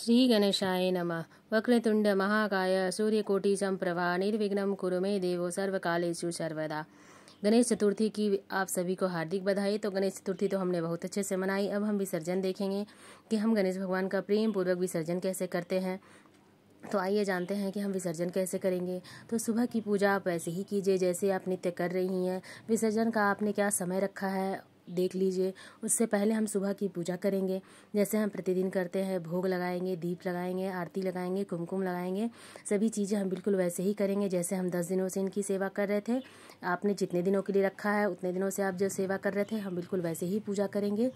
श्री गणेशाय नमः वक्रतुण्ड महाकाय सूर्यकोटि संप्रभा निर्विघ्न कुरु में देवो सर्वकालेषु सर्वदा गणेश चतुर्थी की आप सभी को हार्दिक बधाई तो गणेश चतुर्थी तो हमने बहुत अच्छे से मनाई अब हम विसर्जन देखेंगे कि हम गणेश भगवान का प्रेम पूर्वक विसर्जन कैसे करते हैं तो आइए जानते हैं कि हम विसर्जन कैसे करेंगे तो सुबह की पूजा आप ऐसे ही कीजिए जैसे आप नित्य कर रही हैं विसर्जन का आपने क्या समय रखा है देख लीजिए उससे पहले हम सुबह की पूजा करेंगे जैसे हम प्रतिदिन करते हैं भोग लगाएंगे दीप लगाएंगे आरती लगाएंगे कुमकुम लगाएंगे सभी चीज़ें हम बिल्कुल वैसे ही करेंगे जैसे हम दस दिनों से इनकी सेवा कर रहे थे आपने जितने दिनों के लिए रखा है उतने दिनों से आप जो सेवा कर रहे थे हम बिल्कुल वैसे ही पूजा करेंगे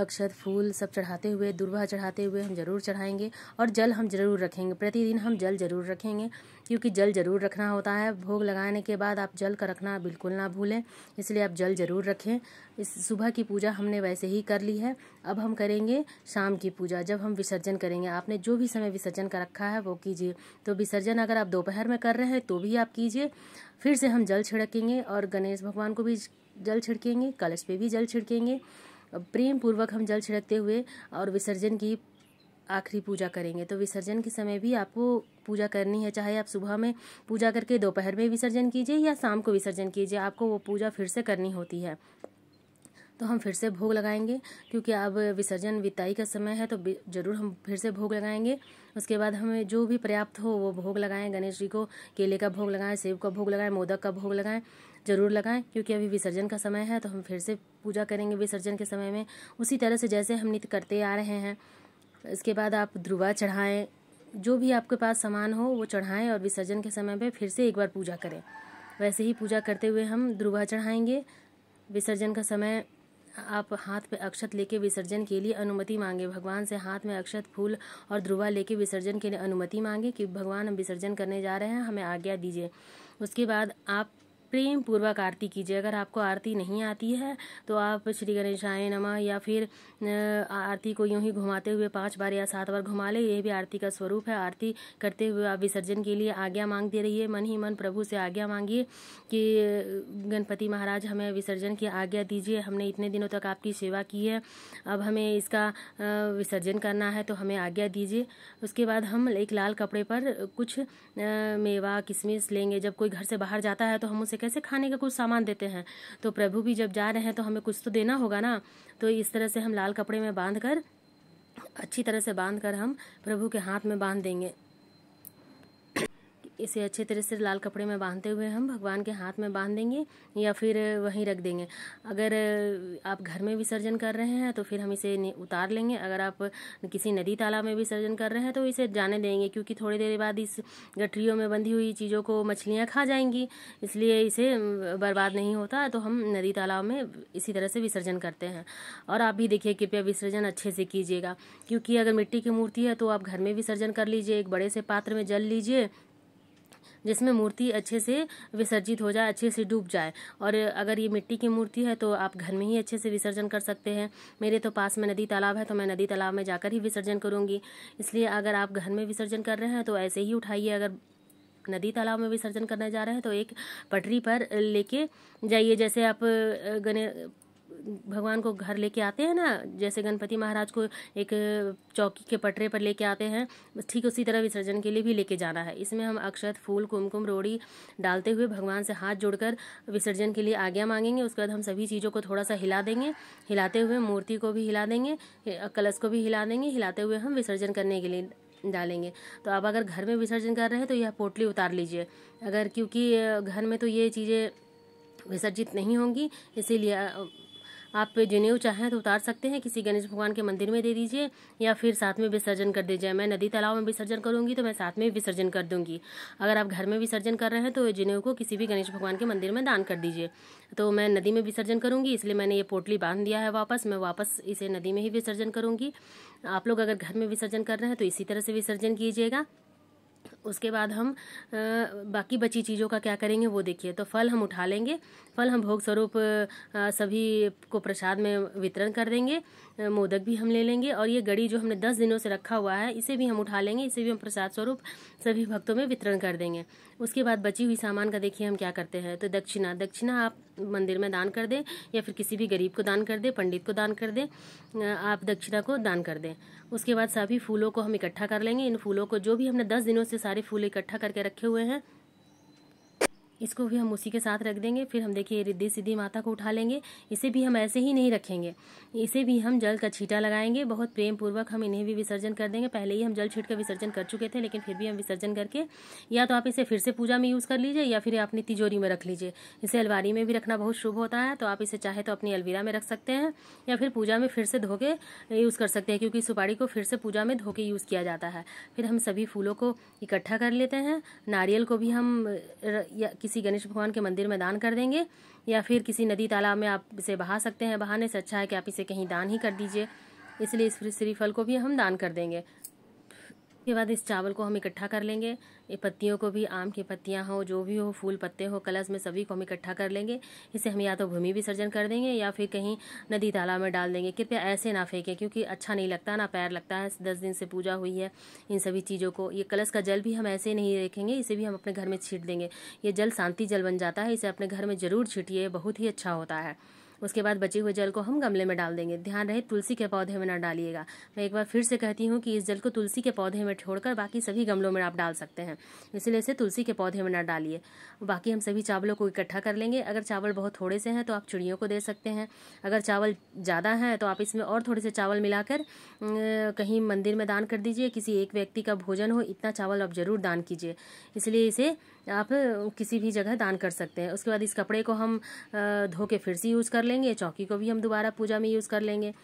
अक्षत फूल सब चढ़ाते हुए दुर्वा चढ़ाते हुए हम जरूर चढ़ाएंगे और जल हम जरूर रखेंगे प्रतिदिन हम जल जरूर रखेंगे क्योंकि जल जरूर रखना होता है भोग लगाने के बाद आप जल का रखना बिल्कुल ना भूलें इसलिए आप जल जरूर रखें इस सुबह की पूजा हमने वैसे ही कर ली है अब हम करेंगे शाम की पूजा जब हम विसर्जन करेंगे आपने जो भी समय विसर्जन का रखा है वो कीजिए तो विसर्जन अगर आप दोपहर में कर रहे हैं तो भी आप कीजिए फिर से हम जल छिड़केंगे और गणेश भगवान को भी जल छिड़केंगे कलश पे भी जल छिड़केंगे प्रेम पूर्वक हम जल छिड़कते हुए और विसर्जन की आखिरी पूजा करेंगे तो विसर्जन के समय भी आपको पूजा करनी है चाहे आप सुबह में पूजा करके दोपहर में विसर्जन कीजिए या शाम को विसर्जन कीजिए आपको वो पूजा फिर से करनी होती है तो हम फिर से भोग लगाएंगे क्योंकि अब विसर्जन विताई का समय है तो जरूर हम फिर से भोग लगाएंगे उसके बाद हमें जो भी पर्याप्त हो वो भोग लगाएं गणेश जी को केले का भोग लगाएं सेब का भोग लगाएं मोदक का भोग लगाएं जरूर लगाएं क्योंकि अभी विसर्जन का समय है तो हम फिर से पूजा करेंगे विसर्जन के समय में उसी तरह से जैसे हम नित्य करते आ रहे हैं इसके बाद आप ध्रुवा चढ़ाएं जो भी आपके पास सामान हो वो चढ़ाएं और विसर्जन के समय में फिर से एक बार पूजा करें वैसे ही पूजा करते हुए हम ध्रुवा चढ़ाएंगे विसर्जन का समय आप हाथ में अक्षत लेके विसर्जन के लिए अनुमति मांगे भगवान से हाथ में अक्षत फूल और ध्रुवा लेके विसर्जन के लिए अनुमति मांगे कि भगवान हम विसर्जन करने जा रहे हैं हमें आज्ञा दीजिए उसके बाद आप प्रेम पूर्वक आरती कीजिए अगर आपको आरती नहीं आती है तो आप श्री गणेशाय नमः या फिर आरती को यूं ही घुमाते हुए पांच बार या सात बार घुमा ले यह भी आरती का स्वरूप है आरती करते हुए आप विसर्जन के लिए आज्ञा मांगते रहिए मन ही मन प्रभु से आज्ञा मांगिए कि गणपति महाराज हमें विसर्जन की आज्ञा दीजिए हमने इतने दिनों तक आपकी सेवा की है अब हमें इसका विसर्जन करना है तो हमें आज्ञा दीजिए उसके बाद हम एक लाल कपड़े पर कुछ मेवा किशमिश लेंगे जब कोई घर से बाहर जाता है तो हम उसे कैसे खाने का कुछ सामान देते हैं तो प्रभु भी जब जा रहे हैं तो हमें कुछ तो देना होगा ना तो इस तरह से हम लाल कपड़े में बांध कर अच्छी तरह से बांध कर हम प्रभु के हाथ में बांध देंगे इसे अच्छे तरह से लाल कपड़े में बांधते हुए हम भगवान के हाथ में बांध देंगे या फिर वहीं रख देंगे अगर आप घर में विसर्जन कर रहे हैं तो फिर हम इसे उतार लेंगे अगर आप किसी नदी तालाब में विसर्जन कर रहे हैं तो इसे जाने देंगे क्योंकि थोड़ी देर बाद इस गठरियों में बंधी हुई चीज़ों को मछलियाँ खा जाएंगी इसलिए इसे बर्बाद नहीं होता तो हम नदी तालाब में इसी तरह से विसर्जन करते हैं और आप भी देखिए कृपया विसर्जन अच्छे से कीजिएगा क्योंकि अगर मिट्टी की मूर्ति है तो आप घर में विसर्जन कर लीजिए एक बड़े से पात्र में जल लीजिए जिसमें मूर्ति अच्छे से विसर्जित हो जाए अच्छे से डूब जाए और अगर ये मिट्टी की मूर्ति है तो आप घर में ही अच्छे से विसर्जन कर सकते हैं मेरे तो पास में नदी तालाब है तो मैं नदी तालाब में जाकर ही विसर्जन करूँगी इसलिए अगर आप घर में विसर्जन कर रहे हैं तो ऐसे ही उठाइए अगर नदी तालाब में विसर्जन करने जा रहे हैं तो एक पटरी पर लेके जाइए जैसे आप गणेश भगवान को घर लेके आते हैं ना जैसे गणपति महाराज को एक चौकी के पटरे पर लेके आते हैं ठीक उसी तरह विसर्जन के लिए भी लेके जाना है इसमें हम अक्षत फूल कुमकुम रोड़ी डालते हुए भगवान से हाथ जोड़कर विसर्जन के लिए आज्ञा मांगेंगे उसके बाद हम सभी चीज़ों को थोड़ा सा हिला देंगे हिलाते हुए मूर्ति को भी हिला देंगे कलश को भी हिला देंगे हिलाते हुए हम विसर्जन करने के लिए डालेंगे तो आप अगर घर में विसर्जन कर रहे हैं तो यह पोटली उतार लीजिए अगर क्योंकि घर में तो ये चीज़ें विसर्जित नहीं होंगी इसीलिए आप जनेऊ चाहें तो उतार सकते हैं किसी गणेश भगवान के मंदिर में दे दीजिए या फिर साथ में विसर्जन कर दीजिए मैं नदी तालाब में विसर्जन करूँगी तो मैं साथ में विसर्जन कर दूँगी अगर आप घर में विसर्जन कर रहे हैं तो जनेऊ को किसी भी गणेश भगवान के मंदिर में दान कर दीजिए तो मैं नदी में विसर्जन करूँगी इसलिए मैंने ये पोटली बांध दिया है वापस मैं वापस इसे नदी में ही विसर्जन करूँगी आप लोग अगर घर में विसर्जन कर रहे हैं तो इसी तरह से विसर्जन कीजिएगा उसके बाद हम बाकी बची चीज़ों का क्या करेंगे वो देखिए तो फल हम उठा लेंगे फल हम भोग स्वरूप सभी को प्रसाद में वितरण कर देंगे मोदक भी हम ले लेंगे और ये गड़ी जो हमने दस दिनों से रखा हुआ है इसे भी हम उठा लेंगे इसे भी हम प्रसाद स्वरूप सभी भक्तों में वितरण कर देंगे उसके बाद बची हुई सामान का देखिए हम क्या करते हैं तो दक्षिणा दक्षिणा आप मंदिर में दान कर दें या फिर किसी भी गरीब को दान कर दें पंडित को दान कर दें आप दक्षिणा को दान कर दें उसके बाद सभी फूलों को हम इकट्ठा कर लेंगे इन फूलों को जो भी हमने दस दिनों से सारे फूल इकट्ठा करके रखे हुए हैं इसको भी हम उसी के साथ रख देंगे फिर हम देखिए रिद्धि सिद्धि माता को उठा लेंगे इसे भी हम ऐसे ही नहीं रखेंगे इसे भी हम जल का छीटा लगाएंगे बहुत प्रेम पूर्वक हम इन्हें भी विसर्जन कर देंगे पहले ही हम जल छीट का विसर्जन कर चुके थे लेकिन फिर भी हम विसर्जन करके या तो आप इसे फिर से पूजा में यूज़ कर लीजिए या फिर अपनी तिजोरी में रख लीजिए इसे अलवारी में भी रखना बहुत शुभ होता है तो आप इसे चाहे तो अपनी अलवीरा में रख सकते हैं या फिर पूजा में फिर से धो के यूज़ कर सकते हैं क्योंकि सुपारी को फिर से पूजा में धो के यूज़ किया जाता है फिर हम सभी फूलों को इकट्ठा कर लेते हैं नारियल को भी हम किसी गणेश भगवान के मंदिर में दान कर देंगे या फिर किसी नदी तालाब में आप इसे बहा सकते हैं बहाने से अच्छा है कि आप इसे कहीं दान ही कर दीजिए इसलिए इस श्रीफल को भी हम दान कर देंगे उसके बाद इस चावल को हम इकट्ठा कर लेंगे ये पत्तियों को भी आम की पत्तियां हो जो भी हो फूल पत्ते हो कलश में सभी को हम इकट्ठा कर लेंगे इसे हम या तो भूमि विसर्जन कर देंगे या फिर कहीं नदी तालाब में डाल देंगे कृपया ऐसे ना फेंकें क्योंकि अच्छा नहीं लगता ना पैर लगता है दस दिन से पूजा हुई है इन सभी चीज़ों को ये कलश का जल भी हम ऐसे नहीं रखेंगे इसे भी हम अपने घर में छीट देंगे ये जल शांति जल बन जाता है इसे अपने घर में ज़रूर छीटिए बहुत ही अच्छा होता है उसके बाद बचे हुए जल को हम गमले में डाल देंगे ध्यान रहे तुलसी के पौधे में ना डालिएगा मैं एक बार फिर से कहती हूँ कि इस जल को तुलसी के पौधे में छोड़कर बाकी सभी गमलों में आप डाल सकते हैं इसलिए इसे तुलसी के पौधे में ना डालिए बाकी हम सभी चावलों को इकट्ठा कर लेंगे अगर चावल बहुत थोड़े से हैं तो आप चिड़ियों को दे सकते हैं अगर चावल ज़्यादा हैं तो आप इसमें और थोड़े से चावल मिलाकर अं, कहीं मंदिर में दान कर दीजिए किसी एक व्यक्ति का भोजन हो इतना चावल आप ज़रूर दान कीजिए इसलिए इसे आप किसी भी जगह दान कर सकते हैं उसके बाद इस कपड़े को हम धो के फिर से यूज़ कर कर लेंगे चौकी को भी हम दोबारा पूजा में यूज़ कर लेंगे